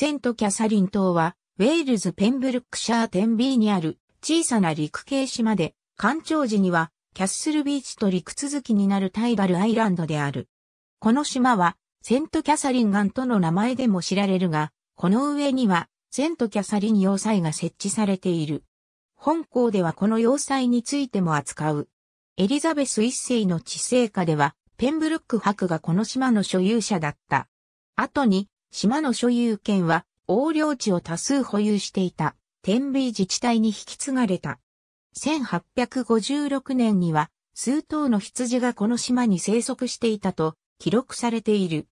セントキャサリン島は、ウェールズ・ペンブルックシャーテンビーにある小さな陸系島で、干潮時にはキャッスルビーチと陸続きになるタイバルアイランドである。この島は、セントキャサリン岩との名前でも知られるが、この上には、セントキャサリン要塞が設置されている。本校ではこの要塞についても扱う。エリザベス一世の治世下では、ペンブルック博がこの島の所有者だった。後に、島の所有権は、横領地を多数保有していた、天秤自治体に引き継がれた。1856年には、数頭の羊がこの島に生息していたと、記録されている。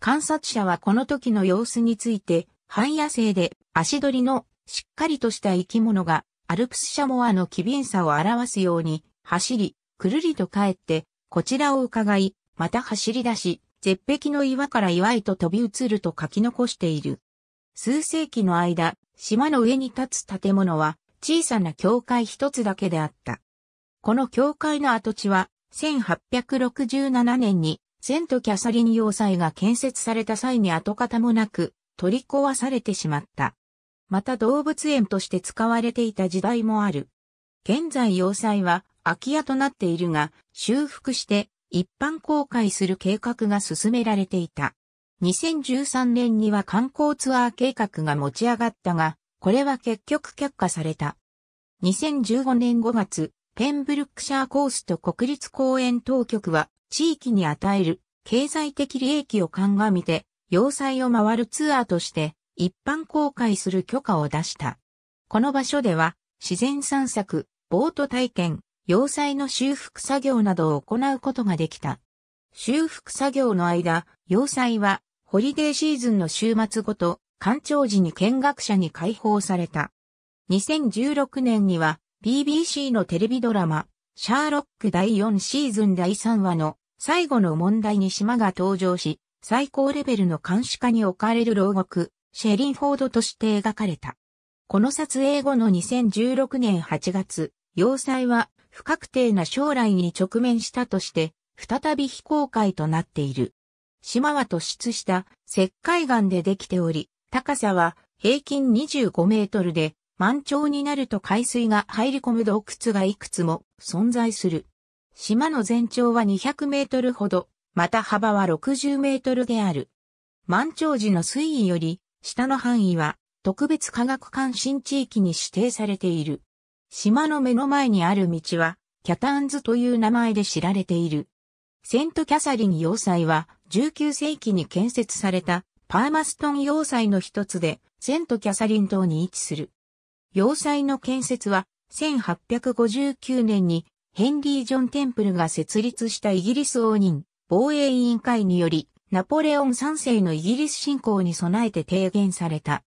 観察者はこの時の様子について、半野生で足取りのしっかりとした生き物がアルプスシャモアの機敏さを表すように走り、くるりと帰ってこちらを伺い、また走り出し、絶壁の岩から岩へと飛び移ると書き残している。数世紀の間、島の上に立つ建物は小さな教会一つだけであった。この教会の跡地は1867年にセントキャサリン要塞が建設された際に跡形もなく取り壊されてしまった。また動物園として使われていた時代もある。現在要塞は空き家となっているが、修復して一般公開する計画が進められていた。2013年には観光ツアー計画が持ち上がったが、これは結局却下された。2015年5月、ペンブルックシャーコースと国立公園当局は地域に与える経済的利益を鑑みて、要塞を回るツアーとして一般公開する許可を出した。この場所では自然散策、ボート体験、要塞の修復作業などを行うことができた。修復作業の間、要塞は、ホリデーシーズンの週末ごと、干潮時に見学者に開放された。2016年には、BBC のテレビドラマ、シャーロック第4シーズン第3話の最後の問題に島が登場し、最高レベルの監視下に置かれる牢獄、シェリンフォードとして描かれた。この撮影後の2016年8月、要塞は不確定な将来に直面したとして、再び非公開となっている。島は突出した石灰岩でできており、高さは平均25メートルで、満潮になると海水が入り込む洞窟がいくつも存在する。島の全長は200メートルほど、また幅は60メートルである。満潮時の水位より、下の範囲は特別科学関心地域に指定されている。島の目の前にある道は、キャタンズという名前で知られている。セントキャサリン要塞は、19世紀に建設された、パーマストン要塞の一つで、セントキャサリン島に位置する。要塞の建設は、1859年に、ヘンリー・ジョン・テンプルが設立したイギリス王人、防衛委員会により、ナポレオン3世のイギリス侵攻に備えて提言された。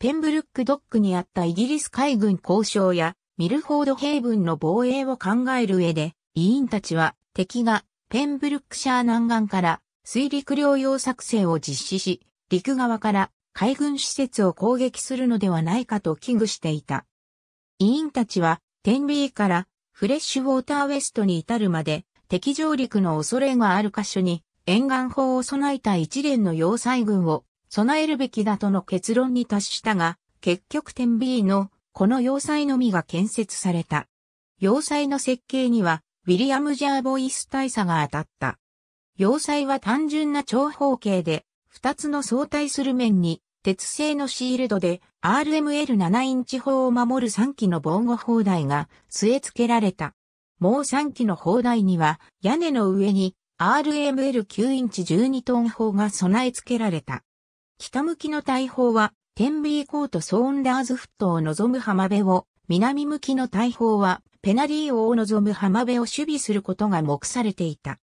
ペンブルックドックにあったイギリス海軍交渉やミルフォードヘイブンの防衛を考える上で、委員たちは敵がペンブルックシャー南岸から水陸両用作戦を実施し、陸側から海軍施設を攻撃するのではないかと危惧していた。委員たちは、テンビーからフレッシュウォーターウェストに至るまで敵上陸の恐れがある箇所に沿岸砲を備えた一連の要塞軍を備えるべきだとの結論に達したが、結局テンビーのこの要塞のみが建設された。要塞の設計には、ウィリアム・ジャーボイス大佐が当たった。要塞は単純な長方形で、二つの相対する面に、鉄製のシールドで RML7 インチ砲を守る3機の防護砲台が据え付けられた。もう3機の砲台には屋根の上に RML9 インチ12トン砲が備え付けられた。北向きの大砲はテンビーコートソーンラーズフットを望む浜辺を、南向きの大砲は、ペナリー王を望む浜辺を守備することが目されていた。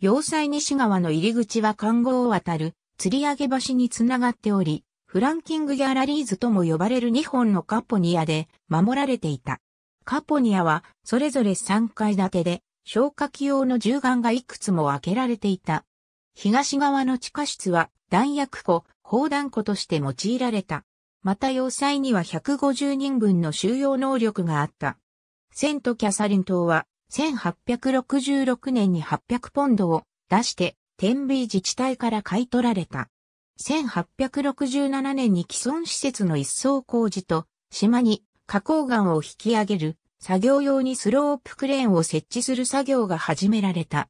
要塞西側の入り口は看護を渡る、釣り上げ橋につながっており、フランキングギャラリーズとも呼ばれる2本のカポニアで守られていた。カポニアはそれぞれ3階建てで消火器用の銃眼がいくつも開けられていた。東側の地下室は弾薬庫、砲弾庫として用いられた。また要塞には150人分の収容能力があった。セントキャサリン島は1866年に800ポンドを出して天秤自治体から買い取られた。1867年に既存施設の一層工事と島に花崗岩を引き上げる作業用にスロープクレーンを設置する作業が始められた。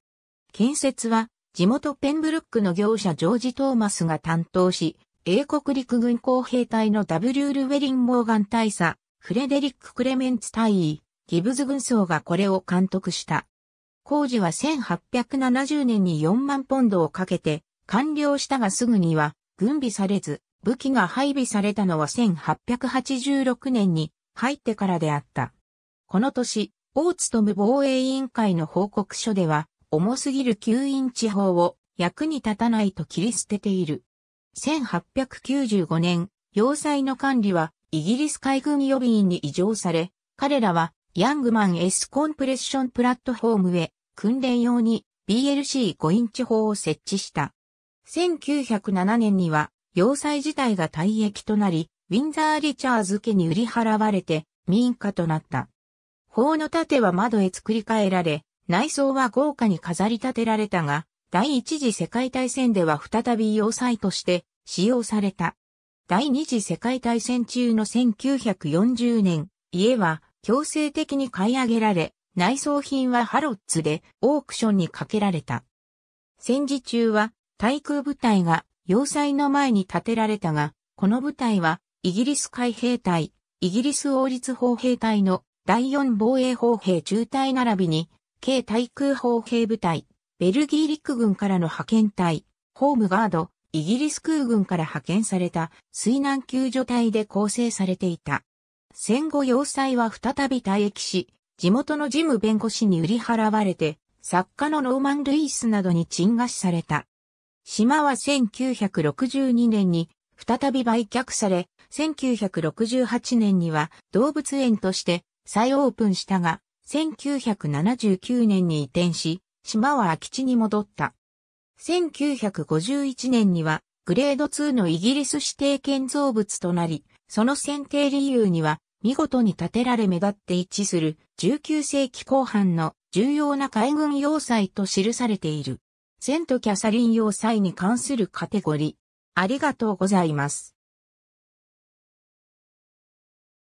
建設は地元ペンブルックの業者ジョージ・トーマスが担当し、英国陸軍工兵隊のダブリュール・ウェリン・モーガン大佐、フレデリック・クレメンツ大尉、ギブズ軍曹がこれを監督した。工事は1870年に4万ポンドをかけて完了したがすぐには軍備されず、武器が配備されたのは1886年に入ってからであった。この年、大津トム防衛委員会の報告書では、重すぎる吸引地方を役に立たないと切り捨てている。1895年、要塞の管理はイギリス海軍予備員に移乗され、彼らはヤングマン S コンプレッションプラットフォームへ訓練用に BLC5 インチ砲を設置した。1907年には要塞自体が退役となり、ウィンザー・リチャーズ家に売り払われて民家となった。砲の盾は窓へ作り変えられ、内装は豪華に飾り立てられたが、第一次世界大戦では再び要塞として使用された。第二次世界大戦中の1940年、家は強制的に買い上げられ、内装品はハロッツでオークションにかけられた。戦時中は対空部隊が要塞の前に建てられたが、この部隊はイギリス海兵隊、イギリス王立砲兵隊の第4防衛砲兵中隊並びに軽対空砲兵部隊、ベルギー陸軍からの派遣隊、ホームガード、イギリス空軍から派遣された水難救助隊で構成されていた。戦後要塞は再び退役し、地元のジム弁護士に売り払われて、作家のノーマン・ルイスなどに鎮火された。島は1962年に再び売却され、1968年には動物園として再オープンしたが、1979年に移転し、島は空き地に戻った。1951年には、グレード2のイギリス指定建造物となり、その選定理由には、見事に建てられ目立って一致する19世紀後半の重要な海軍要塞と記されている。セントキャサリン要塞に関するカテゴリー。ありがとうございます。